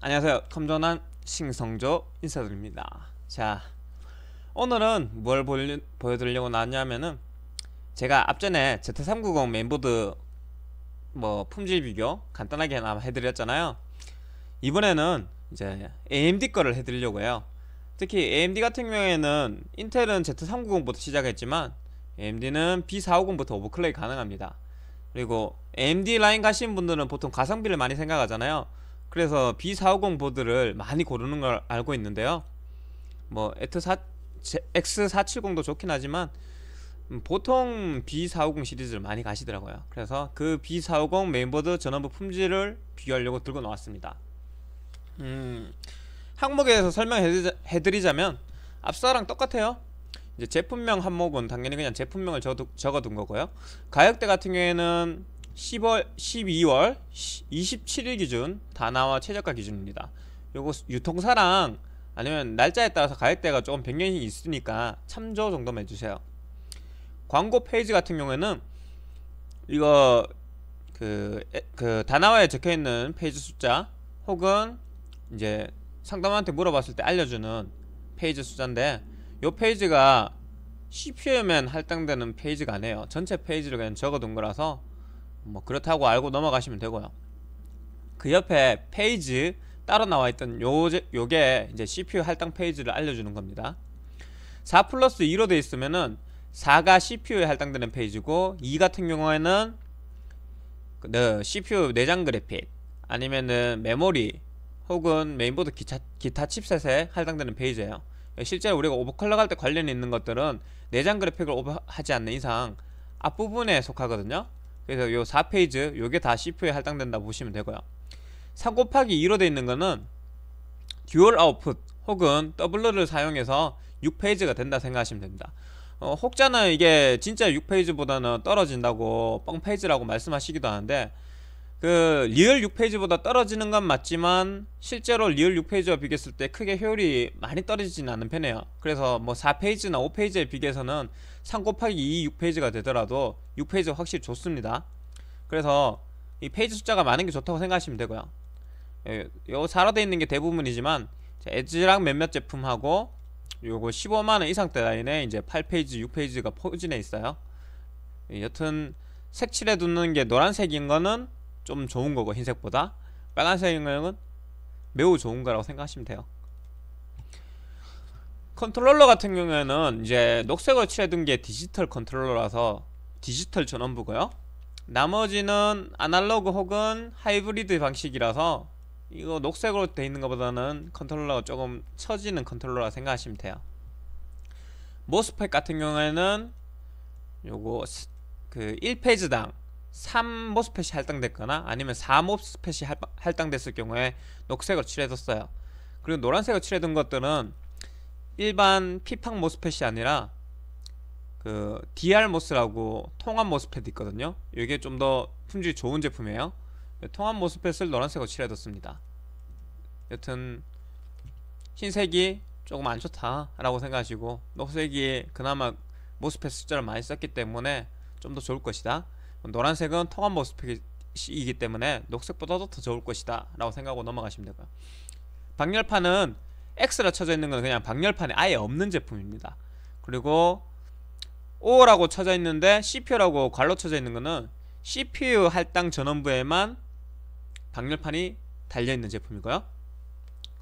안녕하세요. 컴전한 싱성조 인사드립니다. 자, 오늘은 뭘 보여, 보여드리려고 나왔냐면은 제가 앞전에 z 3 9 0멤보드뭐 품질 비교 간단하게 해드렸잖아요. 이번에는 이제 AMD 거를 해드리려고 해요. 특히 AMD 같은 경우에는 인텔은 z 3 9 0부터 시작했지만 AMD는 B450부터 오버클레이 가능합니다. 그리고 AMD 라인 가신 분들은 보통 가성비를 많이 생각하잖아요 그래서 B450 보드를 많이 고르는 걸 알고 있는데요 뭐 X4, X470도 좋긴 하지만 음, 보통 B450 시리즈를 많이 가시더라고요 그래서 그 B450 메인보드 전원부 품질을 비교하려고 들고 나왔습니다 음, 항목에서 설명해드리자면 앞서랑 똑같아요 이제 제품명 한목은 당연히 그냥 제품명을 적어둔 거고요 가격대 같은 경우에는 10월, 12월 27일 기준 다나와 최저가 기준입니다 요거 유통사랑 아니면 날짜에 따라서 가격대가 조금 변경이 있으니까 참조 정도만 해주세요 광고 페이지 같은 경우에는 이거 그, 그나와에 적혀있는 페이지 숫자 혹은 이제 상담원한테 물어봤을 때 알려주는 페이지 숫자인데 요 페이지가 CPU에만 할당되는 페이지가 아니에요 전체 페이지를 그냥 적어둔 거라서 뭐 그렇다고 알고 넘어가시면 되고요 그 옆에 페이지 따로 나와있던 요, 게 이제 CPU 할당 페이지를 알려주는 겁니다 4 플러스 2로 돼 있으면은 4가 CPU에 할당되는 페이지고 2 같은 경우에는 그, 네, CPU 내장 그래픽 아니면은 메모리 혹은 메인보드 기차, 기타 칩셋에 할당되는 페이지예요 예, 실제로 우리가 오버클럭할 때 관련이 있는 것들은 내장 그래픽을 오버하지 않는 이상 앞부분에 속하거든요 그래서 요 4페이지 요게 다 CPU에 할당된다 보시면 되고요 3 곱하기 2로 되어 있는 거는 듀얼 아웃풋 혹은 더블러를 사용해서 6페이지가 된다 생각하시면 됩니다 어, 혹자는 이게 진짜 6페이지보다는 떨어진다고 뻥페이지라고 말씀하시기도 하는데 그 리얼 6페이지보다 떨어지는 건 맞지만 실제로 리얼 6페이지와 비교했을 때 크게 효율이 많이 떨어지진 않은 편이에요 그래서 뭐 4페이지나 5페이지에 비교해서는 3 곱하기 2 6페이지가 되더라도 6페이지가 확실히 좋습니다 그래서 이 페이지 숫자가 많은 게 좋다고 생각하시면 되고요 예, 요사라져 있는 게 대부분이지만 에즈랑 몇몇 제품하고 요거 15만원 이상대 라인에 이제 8페이지 6페이지가 포진해 있어요 여튼 색칠해 두는 게 노란색인 거는 좀 좋은 거고 흰색보다 빨간색은 매우 좋은 거라고 생각하시면 돼요 컨트롤러 같은 경우에는 이제 녹색을 칠해둔 게 디지털 컨트롤러라서 디지털 전원부고요 나머지는 아날로그 혹은 하이브리드 방식이라서 이거 녹색으로 돼 있는 것보다는 컨트롤러가 조금 처지는 컨트롤러라 생각하시면 돼요 모스펫 같은 경우에는 요거 그 1페이지당 3모스펫이 할당됐거나 아니면 4모스펫이 할당됐을 경우에 녹색을 칠해뒀어요 그리고 노란색을 칠해둔 것들은 일반 피팡 모스펫이 아니라 그 DR 모스라고 통합 모스펫이 있거든요 이게 좀 더 품질이 좋은 제품이에요 통합 모스펫을 노란색으로 칠해뒀습니다 여튼 흰색이 조금 안 좋다 라고 생각하시고 녹색이 그나마 모스펫 숫자를 많이 썼기 때문에 좀 더 좋을 것이다 노란색은 텅한 모습이기 때문에 녹색보다도 더 좋을 것이다 라고 생각하고 넘어가시면 되고요 방열판은 X라 쳐져 있는 건 그냥 방열판에 아예 없는 제품입니다 그리고 O라고 쳐져 있는데 CPU라고 괄로 쳐져 있는 거는 CPU 할당 전원부에만 방열판이 달려있는 제품이고요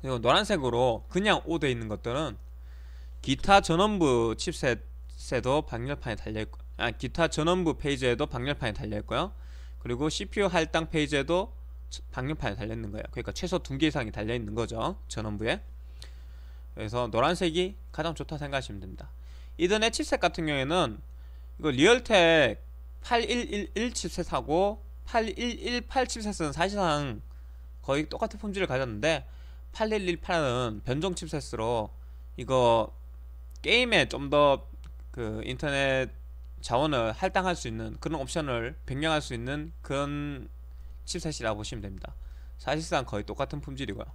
그리고 노란색으로 그냥 O 되어 있는 것들은 기타 전원부 칩셋에도 방열판이 달려있고 아, 기타 전원부 페이지에도 방열판이 달려있고요. 그리고 CPU 할당 페이지에도 방열판이 달려있는 거예요. 그러니까 최소 두 개 이상이 달려있는 거죠. 전원부에. 그래서 노란색이 가장 좋다 생각하시면 됩니다. 이더넷 칩셋 같은 경우에는 이거 리얼텍 8111 칩셋하고 8118 칩셋은 사실상 거의 똑같은 품질을 가졌는데 8118은 변종 칩셋으로 이거 게임에 좀 더 그 인터넷 자원을 할당할 수 있는 그런 옵션을 변경할 수 있는 그런 칩셋이라고 보시면 됩니다. 사실상 거의 똑같은 품질이고요.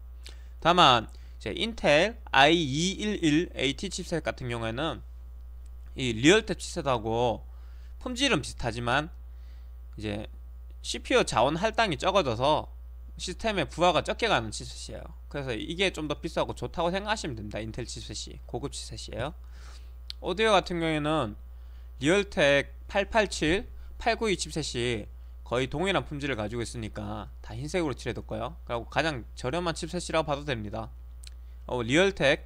다만 이제 인텔 i211AT 칩셋 같은 경우에는 이 리얼탭 칩셋하고 품질은 비슷하지만 이제 CPU 자원 할당이 적어져서 시스템의 부하가 적게 가는 칩셋이에요. 그래서 이게 좀 더 비싸고 좋다고 생각하시면 됩니다. 인텔 칩셋이 고급 칩셋이에요. 오디오 같은 경우에는 리얼텍 887, 8927이 거의 동일한 품질을 가지고 있으니까 다 흰색으로 칠해뒀고요 그리고 가장 저렴한 칩셋이라고 봐도 됩니다 어, 리얼텍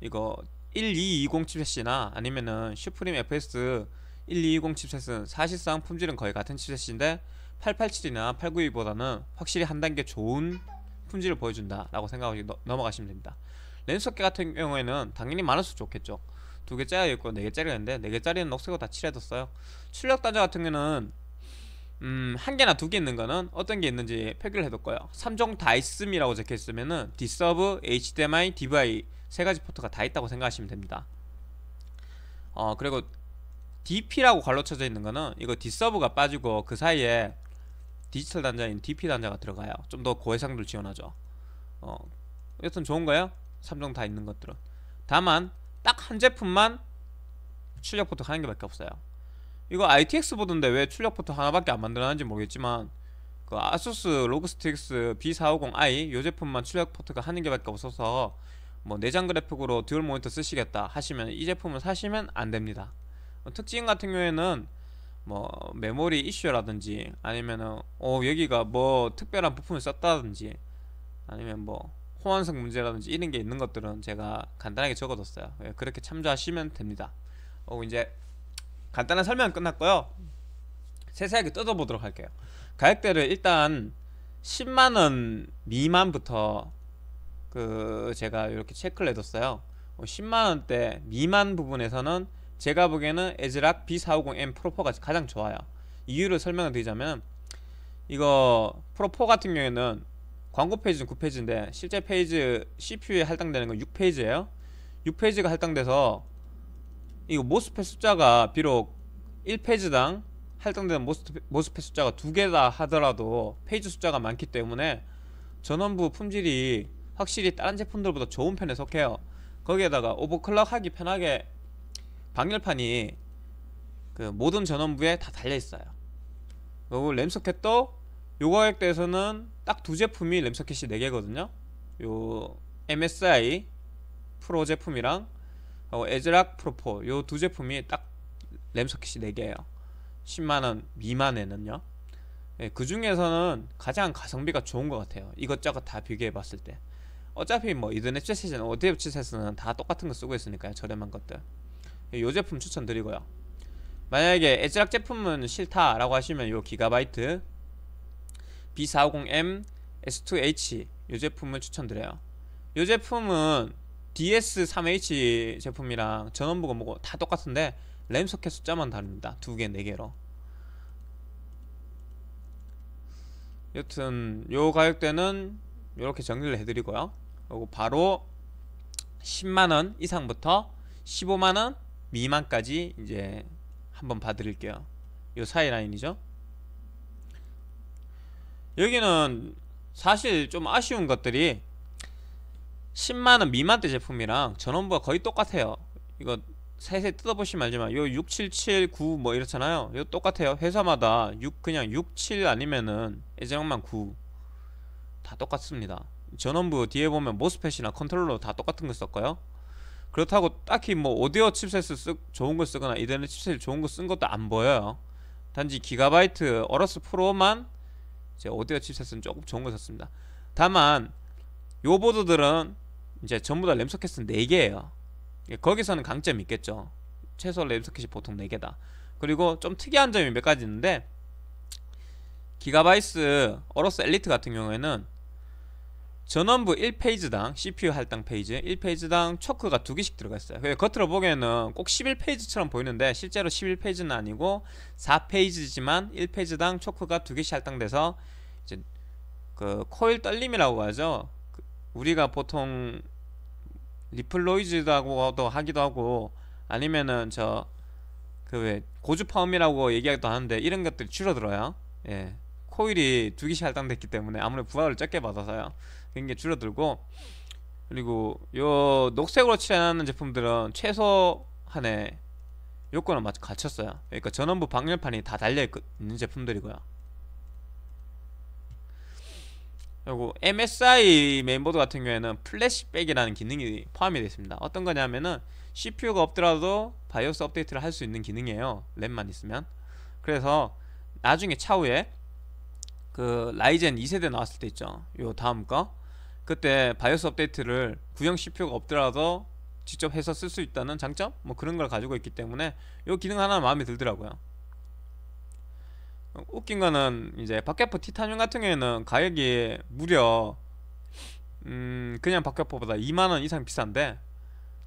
이거 1220 칩셋이나 아니면은 슈프림 FS 1220 칩셋은 사실상 품질은 거의 같은 칩셋인데 887이나 892보다는 확실히 한 단계 좋은 품질을 보여준다 라고 생각하고 넘어가시면 됩니다 렌즈 어깨 같은 경우에는 당연히 많을수 좋겠죠 두개짜여 있고 네 개짜리는데네 개짜리는 억세고 다 칠해뒀어요. 출력 단자 같은 경우는 음, 한 개나 두 개 있는 거는 어떤 게 있는지 표기를 해둘거예요 3종 다 있음이라고 적혀있으면은 디서브, HDMI, DVI 세 가지 포트가 다 있다고 생각하시면 됩니다. 어, 그리고 DP라고 갈로 쳐져 있는 거는 이거 디서브가 빠지고 그 사이에 디지털 단자인 DP 단자가 들어가요. 좀 더 고해상도를 지원하죠. 어, 여튼 좋은 거예요. 3종 다 있는 것들은. 다만 딱한 제품만 출력 포트 하는 게밖에 없어요 이거 ITX 보던데왜 출력 포트 하나밖에 안 만들어놨는지 모르겠지만 그 아수스 로그스틱스 B450i 이 제품만 출력 포트가 하는 게밖에 없어서 뭐 내장 그래픽으로 듀얼 모니터 쓰시겠다 하시면 이 제품을 사시면 안 됩니다 특징 같은 경우에는 뭐 메모리 이슈라든지 아니면은 어 여기가 뭐 특별한 부품을 썼다든지 아니면 뭐 호환성 문제라든지 이런 게 있는 것들은 제가 간단하게 적어뒀어요 예, 그렇게 참조하시면 됩니다 어, 이제 간단한 설명 끝났고요 세세하게 뜯어보도록 할게요 가격대를 일단 10만원 미만부터 그 제가 이렇게 체크를 해뒀어요 10만원대 어, 미만 부분에서는 제가 보기에는 에즈락 B450M 프로4가 가장 좋아요 이유를 설명을 드리자면 이거 프로4 같은 경우에는 광고 페이지는 9페이지인데 실제 페이지 CPU에 할당되는 건 6페이지예요 6페이지가 할당돼서 이거 모스펫 숫자가 비록 1페이지당 할당되는 모스펫 숫자가 두 개다 하더라도 페이지 숫자가 많기 때문에 전원부 품질이 확실히 다른 제품들보다 좋은 편에 속해요 거기에다가 오버클럭 하기 편하게 방열판이 그 모든 전원부에 다 달려있어요 그리고 램 소켓도 네 요 가격대에서는 딱 두 제품이 램서킷이 4개거든요 요 MSI 프로 제품이랑 어, 에즈락 프로포 요 두 제품이 딱 램서킷이 4개예요 10만원 미만에는요 예, 그 중에서는 가장 가성비가 좋은 것 같아요 이것저것 다 비교해 봤을 때 어차피 뭐 이더넷 챗셋이나 오디앱 챗셋은 다 똑같은 거 쓰고 있으니까요 저렴한 것들 예, 요 제품 추천드리고요 만약에 에즈락 제품은 싫다라고 하시면 요 기가바이트 B450M S2H 이 제품을 추천드려요 이 제품은 DS3H 제품이랑 전원부가 뭐고 다 똑같은데 램 소켓 숫자만 다릅니다 두개 네개로 여튼 요 가격대는 이렇게 정리를 해드리고요 그리고 바로 10만원 이상부터 15만원 미만까지 이제 한번 봐드릴게요 요 사이 라인이죠 여기는 사실 좀 아쉬운 것들이 10만원 미만대 제품이랑 전원부가 거의 똑같아요 이거 세세 뜯어보시면 알지만 요6779 뭐 이렇잖아요 요 똑같아요 회사마다 6 그냥 67 아니면은 애정만 9 다 똑같습니다 전원부 뒤에 보면 모스펫이나 컨트롤러 다 똑같은 거 썼고요 그렇다고 딱히 뭐 오디오 칩셋을 쓰, 좋은 거 쓰거나 이더넷 칩셋 좋은 거 쓴 것도 안 보여요 단지 기가바이트 어러스 프로만 제가 오디오 칩셋은 조금 좋은 거 샀습니다 다만 요 보드들은 이제 전부 다 램소켓은 4개예요 거기서는 강점이 있겠죠 최소 램소켓이 보통 4개다 그리고 좀 특이한 점이 몇 가지 있는데 기가바이스 어로스 엘리트 같은 경우에는 전원부 1페이지당 CPU 할당 페이지 1페이지당 초크가 2개씩 들어갔어요 그래서 겉으로 보기에는 꼭 11페이지처럼 보이는데 실제로 11페이지는 아니고 4페이지지만 1페이지당 초크가 2개씩 할당돼서 이제 그 코일 떨림이라고 하죠 그 우리가 보통 리플로이즈라고도 하기도 하고 아니면은 저그 고주파음이라고 얘기하기도 하는데 이런 것들이 줄어들어요 예. 코일이 두 개씩 할당됐기 때문에 아무래도 부하를 적게 받아서요 굉장히 줄어들고 그리고 요 녹색으로 칠하는 해 제품들은 최소한의 요건을 맞춰 갖췄어요 그러니까 전원부 방열판이 다 달려있는 제품들이고요 그리고 MSI 메인보드 같은 경우에는 플래시백이라는 기능이 포함이 되어 있습니다 어떤 거냐면은 CPU가 없더라도 바이오스 업데이트를 할 수 있는 기능이에요 램만 있으면 그래서 나중에 차후에 그 라이젠 2세대 나왔을 때 있죠 요 다음 거 그때 바이오스 업데이트를 구형 CPU가 없더라도 직접 해서 쓸 수 있다는 장점? 뭐 그런 걸 가지고 있기 때문에 요 기능 하나 마음에 들더라고요 웃긴 거는 이제 박격포 티타늄 같은 경우에는 가격이 무려 음 그냥 박격포보다 2만원 이상 비싼데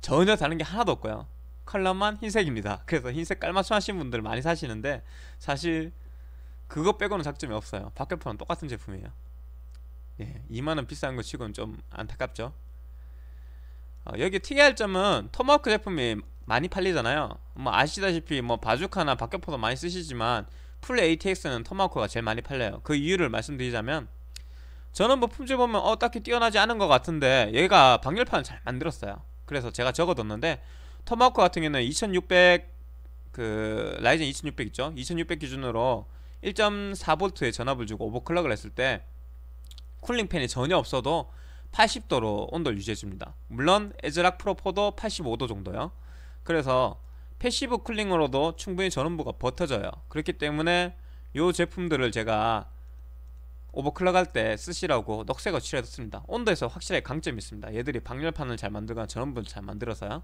전혀 다른 게 하나도 없고요 컬러만 흰색입니다 그래서 흰색 깔맞춤 하신 분들 많이 사시는데 사실 그거 빼고는 작점이 없어요 박격포는 똑같은 제품이에요 예, 2만원 비싼 거 치고는 좀 안타깝죠 어, 여기 특이할 점은 토마호크 제품이 많이 팔리잖아요 뭐 아시다시피 뭐 바주카나 박격포도 많이 쓰시지만 풀 ATX는 토마호크가 제일 많이 팔려요 그 이유를 말씀드리자면 저는 뭐 품질 보면 어 딱히 뛰어나지 않은 것 같은데 얘가 방열판을 잘 만들었어요 그래서 제가 적어뒀는데 토마호크 같은 경우는 2600 그 라이젠 2600 있죠 2600 기준으로 1 4볼트의 전압을 주고 오버클럭을 했을 때 쿨링팬이 전혀 없어도 80도로 온도를 유지해줍니다 물론 에즈락 프로포도 85도 정도요 그래서 패시브 쿨링으로도 충분히 전원부가 버텨져요 그렇기 때문에 이 제품들을 제가 오버클럭 할 때 쓰시라고 넉세가 칠해뒀습니다 온도에서 확실히 강점이 있습니다 얘들이 방열판을 잘 만들거나 전원부를 잘 만들어서요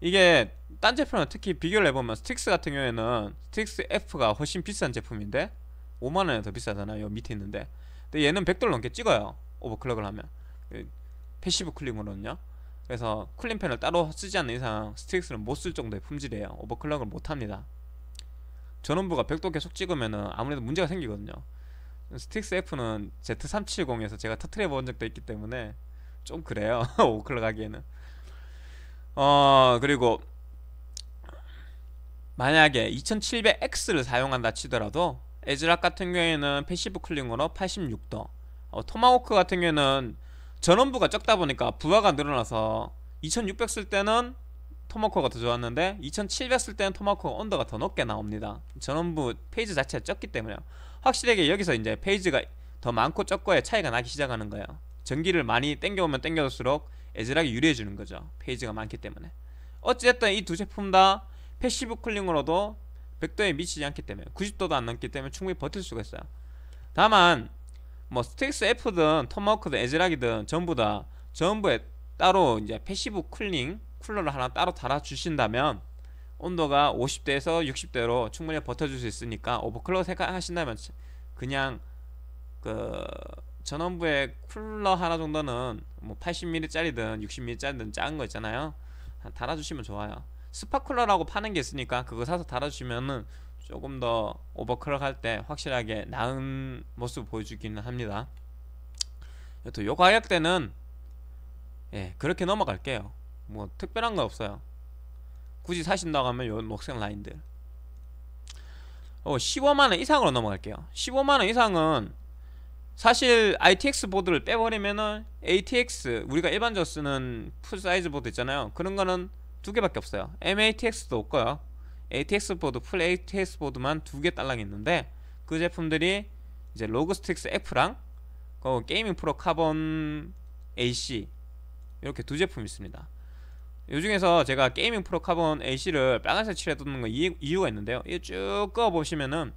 이게 딴 제품은 특히 비교를 해보면 스틱스 같은 경우에는 스틱스 F가 훨씬 비싼 제품인데 5만원에 더 비싸잖아요 밑에 있는데 근데 얘는 100돌 넘게 찍어요 오버클럭을 하면 그 패시브 클릭으로는요 그래서 클린펜을 따로 쓰지 않는 이상 스틱스는 못 쓸 정도의 품질이에요 오버클럭을 못합니다 전원부가 100도 계속 찍으면 은 아무래도 문제가 생기거든요 스틱스 F는 Z370에서 제가 터트려 본 적도 있기 때문에 좀 그래요 오버클럭 하기에는 어 그리고 만약에 2700X를 사용한다 치더라도 에즈락 같은 경우에는 패시브 클링으로 8 6도 어, 토마호크 같은 경우에는 전원부가 적다 보니까 부하가 늘어나서 2600 쓸 때는 토마호크가 더 좋았는데 2700 쓸 때는 토마호크 온도가더 높게 나옵니다 전원부 페이지 자체가 적기 때문에 확실하게 여기서 이제 페이지가 더 많고 적고의 차이가 나기 시작하는 거예요 전기를 많이 땡겨오면 땡겨올수록 애절하게 유리해 주는 거죠. 페이지가 많기 때문에. 어찌됐든 이 두 제품 다 패시브 쿨링으로도 100도에 미치지 않기 때문에 90도도 안 넘기 때문에 충분히 버틸 수가 있어요. 다만 뭐 스틱스 F든 톰마크든 에즈락이든 전부 다 전부에 따로 이제 패시브 쿨링 쿨러를 하나 따로 달아 주신다면 온도가 50도에서 60도로 충분히 버텨줄 수 있으니까 오버클럭 생각하신다면 그냥 그 전원부에 쿨러 하나 정도는 뭐 80mm짜리든 60mm짜리든 작은 거 있잖아요 달아주시면 좋아요 스파쿨러라고 파는 게 있으니까 그거 사서 달아주시면은 조금 더 오버클럭 할 때 확실하게 나은 모습 보여주기는 합니다 여튼 요 가격대는 예 그렇게 넘어갈게요 뭐 특별한 거 없어요 굳이 사신다고 하면 요 녹색 라인들 어, 15만원 이상으로 넘어갈게요 15만원 이상은 사실 ITX 보드를 빼버리면은 ATX 우리가 일반적으로 쓰는 풀사이즈 보드 있잖아요 그런 거는 두 개밖에 없어요 MATX도 없고요 ATX 보드 풀 ATX 보드만 두 개 딸랑 있는데 그 제품들이 이제 로그스틱스 F랑 그 게이밍 프로 카본 AC 이렇게 두 제품 있습니다 요 중에서 제가 게이밍 프로 카본 AC를 빨간색 칠해두는 건 이유가 있는데요 이쭉 꺼보시면은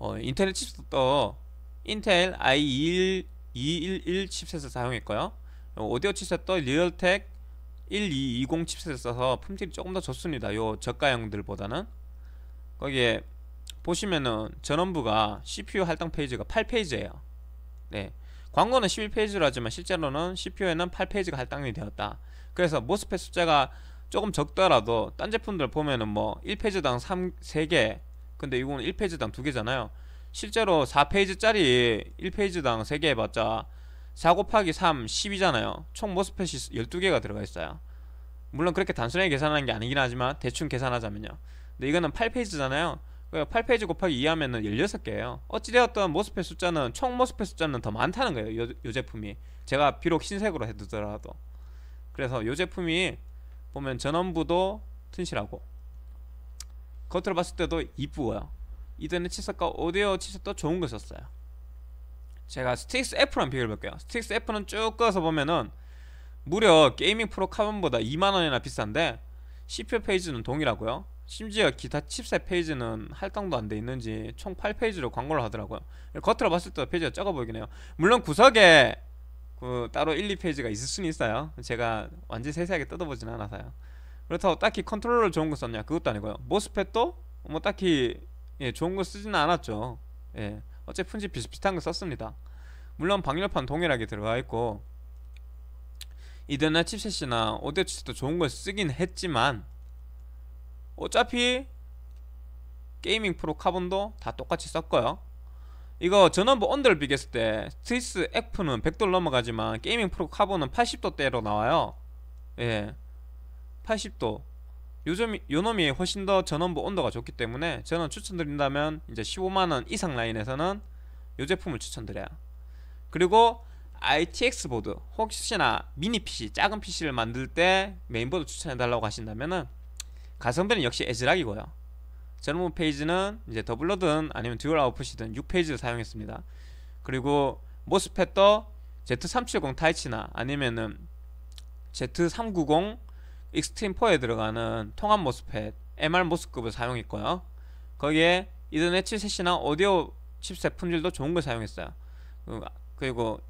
어, 인터넷 칩스도 인텔 i211 칩셋을 사용했고요 오디오 칩셋도 리얼텍 1220 칩셋을 써서 품질이 조금 더 좋습니다 요 저가형들보다는 거기에 보시면은 전원부가 CPU 할당 페이지가 8페이지예요 네. 광고는 11페이지로 하지만 실제로는 CPU에는 8페이지가 할당이 되었다 그래서 모스펫 숫자가 조금 적더라도 딴 제품들 보면은 뭐 1페이지당 3, 3개 근데 이건 1페이지당 2개잖아요 실제로 4페이지짜리 1페이지당 3개 해봤자 4 곱하기 3, 10이잖아요 총모스펫이 12개가 들어가 있어요 물론 그렇게 단순하게 계산하는 게 아니긴 하지만 대충 계산하자면요 근데 이거는 8페이지잖아요 8페이지 그 곱하기 2하면 은 16개예요 어찌되었든 모스펫 숫자는 총 모스펫 숫자는 더 많다는 거예요 요, 요 제품이 제가 비록 흰색으로 해두더라도 그래서 요 제품이 보면 전원부도 튼실하고 겉으로 봤을 때도 이쁘고요 이전에 칩셋과 오디오 칩셋도 좋은 거 썼어요 제가 스틱스 F랑 비교를 볼게요 스틱스 F는 쭉 끌어서 보면은 무려 게이밍 프로 카본보다 2만원이나 비싼데 CPU 페이지는 동일하고요 심지어 기타 칩셋 페이지는 할당도 안 돼 있는지 총 8페이지로 광고를 하더라고요 겉으로 봤을 때 페이지가 적어 보이긴 해요 물론 구석에 그 따로 1, 2페이지가 있을 수는 있어요 제가 완전 세세하게 뜯어보진 않아서요 그렇다고 딱히 컨트롤러 좋은 거 썼냐 그것도 아니고요 모스펫도 뭐 딱히 예, 좋은 거 쓰지는 않았죠. 예, 어쨌든지 비슷비슷한 거 썼습니다. 물론 방열판 동일하게 들어가 있고 이더넷 칩셋이나 오디오 칩셋도 좋은 걸 쓰긴 했지만 어차피 게이밍 프로 카본도 다 똑같이 썼고요. 이거 전원부 언더를 비교했을 때 스위스 F는 100도를 넘어가지만 게이밍 프로 카본은 80도대로 나와요. 예. 80도 요즘 요놈이 훨씬 더 전원부 온도가 좋기 때문에 저는 추천드린다면 이제 15만원 이상 라인에서는 이 제품을 추천드려요 그리고 ITX 보드 혹시나 미니 PC 작은 PC를 만들 때 메인보드 추천해달라고 하신다면은 가성비는 역시 에즈락이고요 전원 부 페이지는 이제 더블러든 아니면 듀얼 아웃풋이든 6페이지를 사용했습니다 그리고 모스펫도 Z370 타이치나 아니면은 Z390 익스트림 4에 들어가는 통합 모스펫 MR 모스급을 사용했고요. 거기에 이더넷 7셋이나 오디오 칩셋 품질도 좋은 걸 사용했어요. 그, 그리고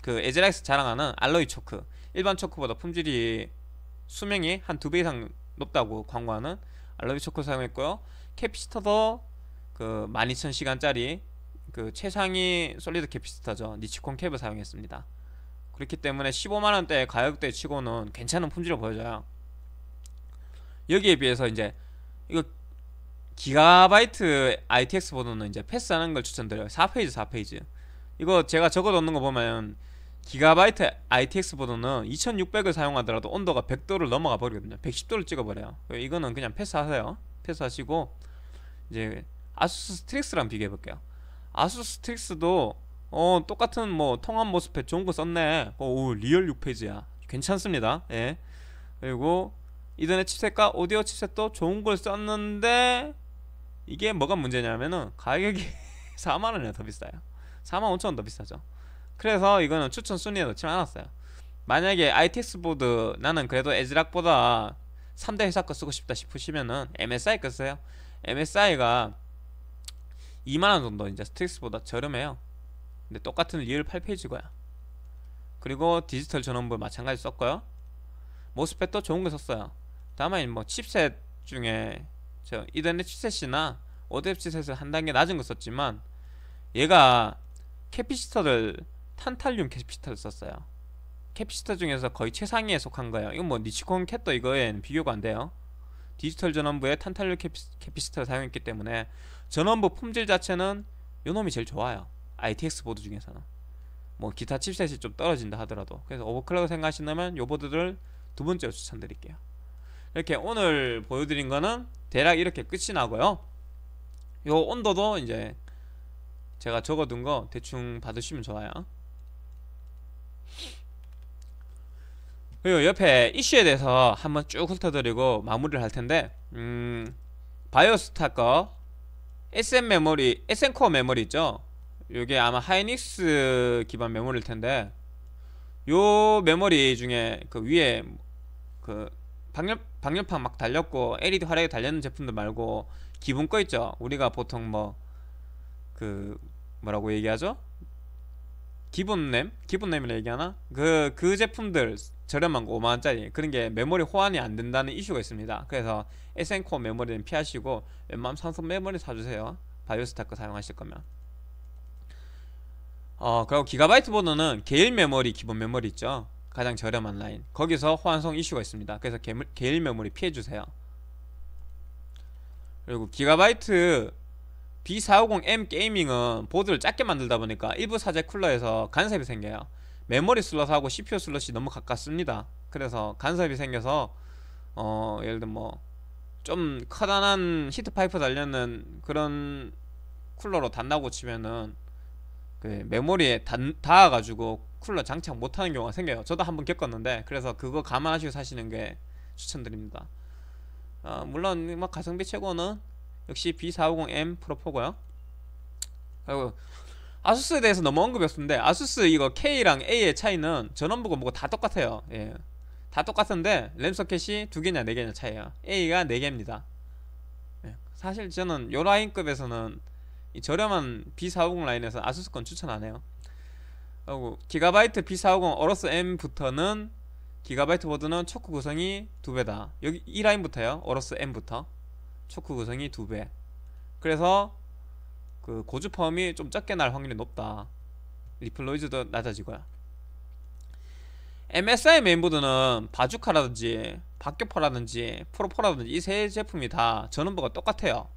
그 에즈락스 자랑하는 알로이 초크 일반 초크보다 품질이 수명이 한 두 배 이상 높다고 광고하는 알로이 초크 사용했고요. 캐피스터도그 12,000시간짜리 그 최상위 솔리드 캐피스터죠 니치콘 캡을 사용했습니다. 그렇기 때문에 15만원대 가격대 치고는 괜찮은 품질을 보여줘요. 여기에 비해서 이제 이거 기가바이트 ITX 번호는 이제 패스하는 걸 추천드려요 4페이지 4페이지 이거 제가 적어놓는 거 보면 기가바이트 ITX 번호는 2600을 사용하더라도 온도가 100도를 넘어가 버리거든요 110도를 찍어버려요 이거는 그냥 패스하세요 패스하시고 이제 아수스 스트릭스랑 비교해볼게요 아수스 스트릭스도 어 똑같은 뭐 통합 모습에 좋은 거 썼네 어, 오 리얼 6페이지야 괜찮습니다 예 그리고 이전에 칩셋과 오디오 칩셋도 좋은 걸 썼는데 이게 뭐가 문제냐면은 가격이 4만원이나 더 비싸요 4만 5천원 더 비싸죠 그래서 이거는 추천 순위에 넣지 않았어요 만약에 ITX 보드 나는 그래도 에즈락보다 3대 회사 거 쓰고 싶다 싶으시면은 MSI 거 쓰세요 MSI가 2만원 정도 이제 스트릭스보다 저렴해요 근데 똑같은 리얼 8페이지고요 그리고 디지털 전원부 마찬가지 썼고요 모스펫도 좋은 거 썼어요 다만 뭐 칩셋 중에 저 이더넷 칩셋이나 오뎁 칩셋을 한 단계 낮은 거 썼지만 얘가 캐피시터를 탄탈륨 캐피시터를 썼어요 캐피시터 중에서 거의 최상위에 속한 거예요 이건 뭐 니치콘 캣도 이거엔 비교가 안 돼요 디지털 전원부에 탄탈륨 캐피시, 터를 사용했기 때문에 전원부 품질 자체는 요놈이 제일 좋아요 ITX 보드 중에서는 뭐 기타 칩셋이 좀 떨어진다 하더라도 그래서 오버클럭을 생각하신다면 요 보드를 두 번째로 추천드릴게요 이렇게 오늘 보여드린 거는 대략 이렇게 끝이 나고요 요 온도도 이제 제가 적어둔 거 대충 받으시면 좋아요 그리고 옆에 이슈에 대해서 한번 쭉 훑어드리고 마무리를 할 텐데 음, 바이오스타 거 SM 메모리, SM 코어 메모리 있죠? 이게 아마 하이닉스 기반 메모리일 텐데 요 메모리 중에 그 위에 그 방열, 방열판 막 달렸고 LED 화력이 달렸는 제품들 말고 기본 거 있죠 우리가 보통 뭐 그 뭐라고 얘기하죠 기본 램? 기본 램이라 얘기하나? 그, 그 제품들 저렴한 거 5만원짜리 그런게 메모리 호환이 안된다는 이슈가 있습니다 그래서 SN코어 메모리는 피하시고 웬만하면 삼성 메모리 사주세요 바이오스타 크 사용하실 거면 어 그리고 기가바이트 보드는 개일 메모리 기본 메모리 있죠 가장 저렴한 라인 거기서 호환성 이슈가 있습니다 그래서 개일 메모리 피해주세요 그리고 기가바이트 B450M 게이밍은 보드를 작게 만들다 보니까 일부 사제 쿨러에서 간섭이 생겨요 메모리 슬롯하고 CPU 슬롯이 너무 가깝습니다 그래서 간섭이 생겨서 어 예를 들면 뭐좀 커다란 히트파이프 달려는 그런 쿨러로 단다고 치면은 그 메모리에 단, 닿아가지고 쿨러 장착 못하는 경우가 생겨요 저도 한 번 겪었는데 그래서 그거 감안하시고 사시는 게 추천드립니다 어, 물론 막 뭐 가성비 최고는 역시 B450M 프로포고요 그리고 아수스에 대해서 너무 언급이 없는데 아수스 이거 K랑 A의 차이는 전원부고 뭐고 다 똑같아요 예. 다 똑같은데 램 소켓이 두 개냐 네 개냐 차이에요 A가 네 개입니다 예. 사실 저는 요 라인급에서는 저렴한 B450 라인에서 아수스 건 추천 안 해요 하고 기가바이트 B450 어로스 M부터는 기가바이트 보드는 초크 구성이 두배다 여기 이 라인부터요 어로스 M부터 초크 구성이 두배 그래서 그 고주 펌이 좀적게날 확률이 높다 리플로이즈도 낮아지고요 MSI 메인보드는 바주카라든지 박격포라든지 프로포라든지 이 세 제품이 다 전원부가 똑같아요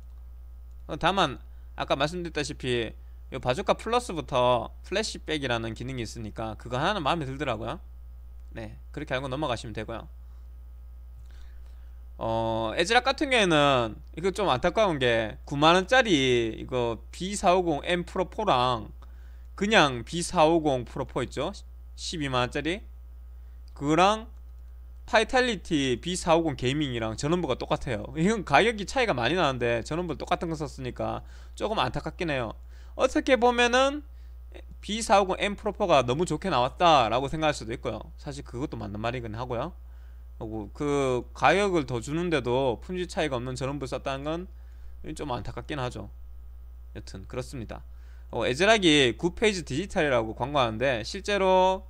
다만 아까 말씀드렸다시피 이 바주카 플러스부터 플래시백이라는 기능이 있으니까 그거 하나는 마음에 들더라고요 네 그렇게 알고 넘어가시면 되고요 어 에즈락 같은 경우에는 이거 좀 안타까운 게 9만원짜리 이거 B450M 프로 4랑 그냥 B450 프로 4 있죠 12만원짜리 그거랑 파이탈리티 B450 게이밍이랑 전원부가 똑같아요 이건 가격이 차이가 많이 나는데 전원부 똑같은 거 썼으니까 조금 안타깝긴 해요 어떻게 보면은 B450M 프로퍼가 너무 좋게 나왔다라고 생각할 수도 있고요. 사실 그것도 맞는 말이긴 하고요. 그 가격을 더 주는데도 품질 차이가 없는 저런불 썼다는 건 좀 안타깝긴 하죠. 여튼 그렇습니다. 어, 에즈락이 9페이지 디지털이라고 광고하는데 실제로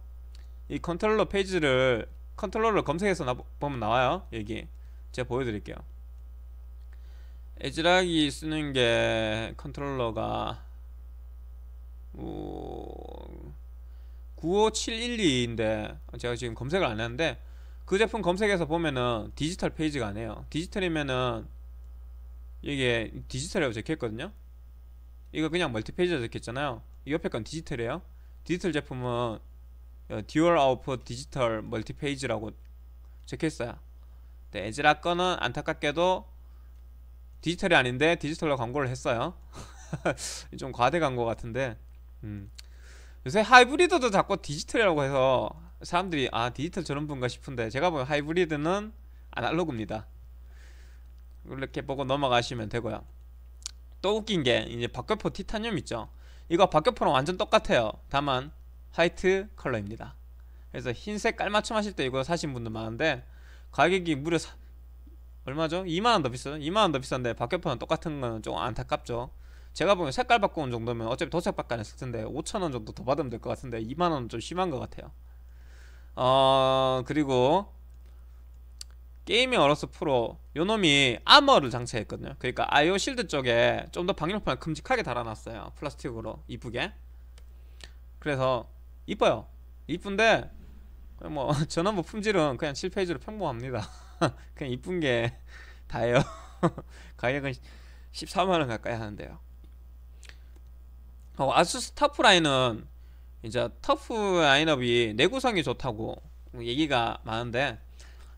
이 컨트롤러 페이지를 컨트롤러를 검색해서 나, 보면 나와요. 여기 제가 보여드릴게요. 에즈락이 쓰는 게 컨트롤러가 95712인데 어, 제가 지금 검색을 안 했는데 그 제품 검색해서 보면은 디지털 페이지가 아니에요 디지털이면은 이게 디지털이라고 적혀있거든요 이거 그냥 멀티페이지라 적혀있잖아요 옆에 건 디지털이에요 디지털 제품은 어, 듀얼 아웃풋 디지털 멀티페이지라고 적혀있어요 네, 에즈라 거는 안타깝게도 디지털이 아닌데 디지털로 광고를 했어요 좀 과대 광고 같은데 음. 요새 하이브리드도 자꾸 디지털이라고 해서 사람들이 아 디지털 저런 분가 싶은데 제가 보면 하이브리드는 아날로그입니다 이렇게 보고 넘어가시면 되고요 또 웃긴 게 이제 박격포 티타늄 있죠 이거 박격포랑 완전 똑같아요 다만 화이트 컬러입니다 그래서 흰색 깔맞춤 하실 때 이거 사신 분들 많은데 가격이 무려 사... 얼마죠? 2만원 더 비싸죠? 2만원 더 비싼데 박격포는 똑같은 거는 조금 안타깝죠 제가 보면 색깔 바꾸는 정도면 어차피 도색밖에 안 했을 텐데 5천원 정도 더 받으면 될 것 같은데 2만원 좀 심한 것 같아요 어 그리고 게이밍 어로스 프로 요놈이 아머를 장착했거든요 그러니까 아이오 실드 쪽에 좀 더 방열판을 큼직하게 달아놨어요 플라스틱으로 이쁘게 그래서 이뻐요 이쁜데 뭐 전원부 품질은 그냥 7페이지로 평범합니다 그냥 이쁜 게 다예요 가격은 14만원 가까이 하는데요 어, 아수스 터프 라인은 이제 터프 라인업이 내구성이 좋다고 얘기가 많은데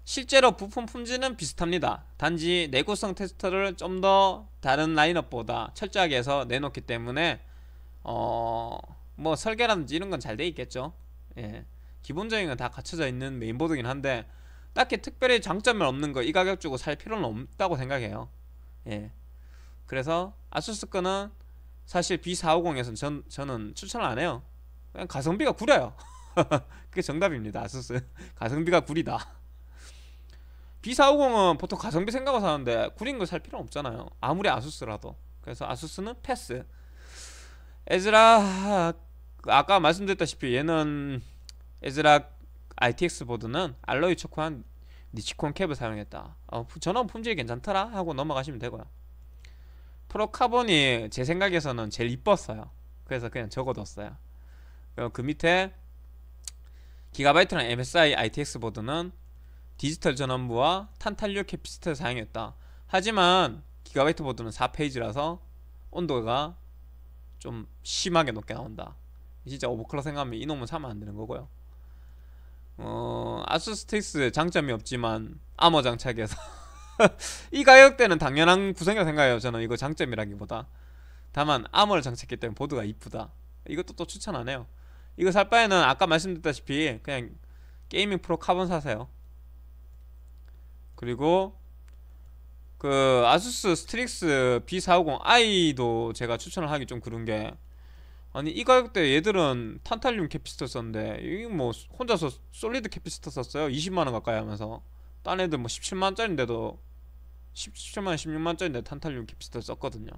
실제로 부품 품질은 비슷합니다. 단지 내구성 테스트를 좀 더 다른 라인업보다 철저하게 해서 내놓기 때문에 어뭐 설계라든지 이런 건 잘 돼 있겠죠. 예. 기본적인 건 다 갖춰져 있는 메인보드긴 한데 딱히 특별히 장점은 없는 거 이 가격 주고 살 필요는 없다고 생각해요. 예. 그래서 아수스 거는 사실 B450에서는 전, 저는 추천을 안 해요 그냥 가성비가 구려요 그게 정답입니다 아수스 가성비가 구리다 B450은 보통 가성비 생각하고 사는데 구린 거 살 필요는 없잖아요 아무리 아수스라도 그래서 아수스는 패스 에즈라 아까 말씀드렸다시피 얘는 에즈라 ITX 보드는 알로이 초코한 니치콘 캡을 사용했다 어, 전원 품질이 괜찮더라 하고 넘어가시면 되고요 프로카본이 제 생각에서는 제일 이뻤어요 그래서 그냥 적어뒀어요 그리고 그 밑에 기가바이트랑 MSI ITX 보드는 디지털 전원부와 탄탄류 캐피스터를 사용했다 하지만 기가바이트 보드는 4페이지라서 온도가 좀 심하게 높게 나온다 진짜 오버클럭 생각하면 이놈은 사면 안되는 거고요 어, 아수스 틱릭스 장점이 없지만 암호 장착에서 이 가격대는 당연한 구성이라 생각해요 저는 이거 장점이라기보다 다만 암호를 장착했기 때문에 보드가 이쁘다 이것도 또 추천 안 해요 이거 살 바에는 아까 말씀드렸다시피 그냥 게이밍 프로 카본 사세요 그리고 그 아수스 스트릭스 B450i도 제가 추천을 하기 좀 그런 게 아니 이 가격대 얘들은 탄탈륨 캐피스터 썼는데 이뭐 혼자서 솔리드 캐피스터 썼어요 20만원 가까이 하면서 딴 애들 뭐 17만원짜리인데도 17만 16만짜리 인데 탄탈륨 깁스를 썼거든요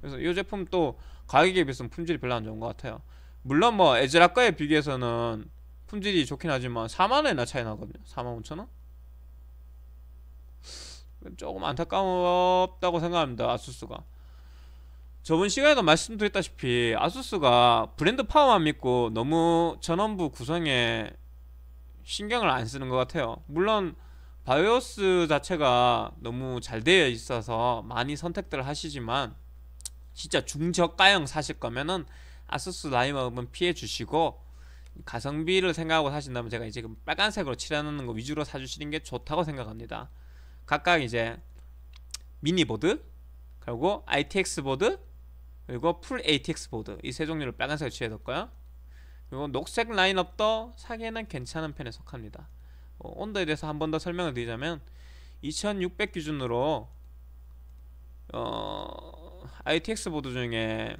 그래서 이 제품 또 가격에 비해서 품질이 별로 안 좋은 것 같아요 물론 뭐에즈라과에 비교해서는 품질이 좋긴 하지만 4만원이나 차이 나거든요 4만 5천원? 조금 안타까웠다고 생각합니다 아수스가 저번 시간에도 말씀드렸다시피 아수스가 브랜드 파워만 믿고 너무 전원부 구성에 신경을 안 쓰는 것 같아요 물론 바이오스 자체가 너무 잘 되어 있어서 많이 선택들 하시지만 진짜 중저가형 사실 거면은 아수스 라인업은 피해 주시고 가성비를 생각하고 사신다면 제가 이제 빨간색으로 칠해놓는거 위주로 사주시는 게 좋다고 생각합니다 각각 이제 미니보드 그리고 ITX 보드 그리고 풀 ATX 보드 이 세 종류를 빨간색으로 칠해뒀고요 그리고 녹색 라인업도 사기에는 괜찮은 편에 속합니다 어, 온도에 대해서 한 번 더 설명을 드리자면 2600 기준으로 어, ITX 보드 중에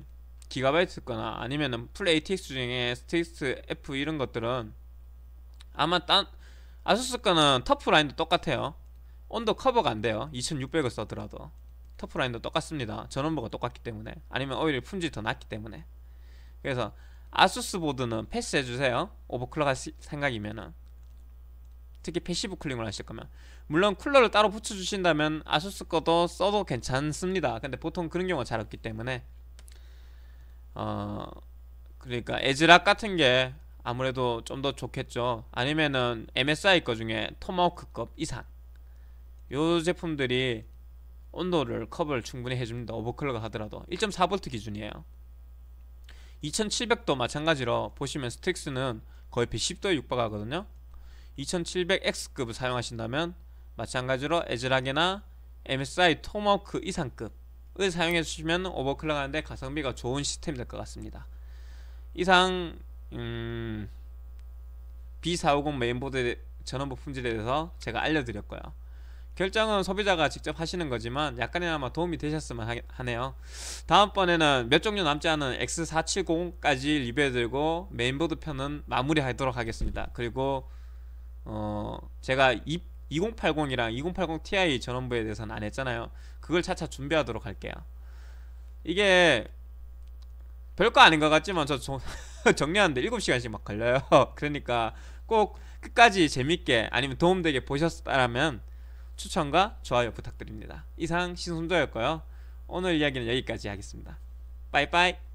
기가바이트거나 아니면은 풀 ATX 중에 스틱스 F 이런 것들은 아마 딴 아수스 거는 터프 라인도 똑같아요. 온도 커버가 안 돼요. 2600을 써더라도 터프 라인도 똑같습니다. 전원부가 똑같기 때문에 아니면 오히려 품질이 더 낮기 때문에 그래서 아수스 보드는 패스해주세요. 오버클럭 할 생각이면은 특히 패시브 쿨링을 하실 거면 물론 쿨러를 따로 붙여주신다면 아수스 거도 써도 괜찮습니다 근데 보통 그런 경우가 잘 없기 때문에 어 그러니까 에즈락 같은 게 아무래도 좀 더 좋겠죠 아니면은 MSI 거 중에 토마호크급 이상 요 제품들이 온도를 커버를 충분히 해줍니다 오버클럭 하더라도 1.4V 기준이에요 2700도 마찬가지로 보시면 스틱스는 거의 110도에 육박하거든요 2700X급을 사용하신다면 마찬가지로 에즈락이나 MSI 토마크 이상급을 사용해 주시면 오버클럭하는데 가성비가 좋은 시스템이 될 것 같습니다. 이상 음, B450 메인보드 전원부 품질에 대해서 제가 알려드렸고요. 결정은 소비자가 직접 하시는 거지만 약간이나마 도움이 되셨으면 하네요. 다음번에는 몇 종류 남지 않은 X470까지 리뷰해드리고 메인보드 편은 마무리하도록 하겠습니다. 그리고 어 제가 2080이랑 2080 Ti 전원부에 대해서는 안 했잖아요 그걸 차차 준비하도록 할게요 이게 별거 아닌 것 같지만 저 정, 정리하는데 7시간씩 막 걸려요 그러니까 꼭 끝까지 재밌게 아니면 도움되게 보셨다면 추천과 좋아요 부탁드립니다 이상 신손자였고요 오늘 이야기는 여기까지 하겠습니다 빠이빠이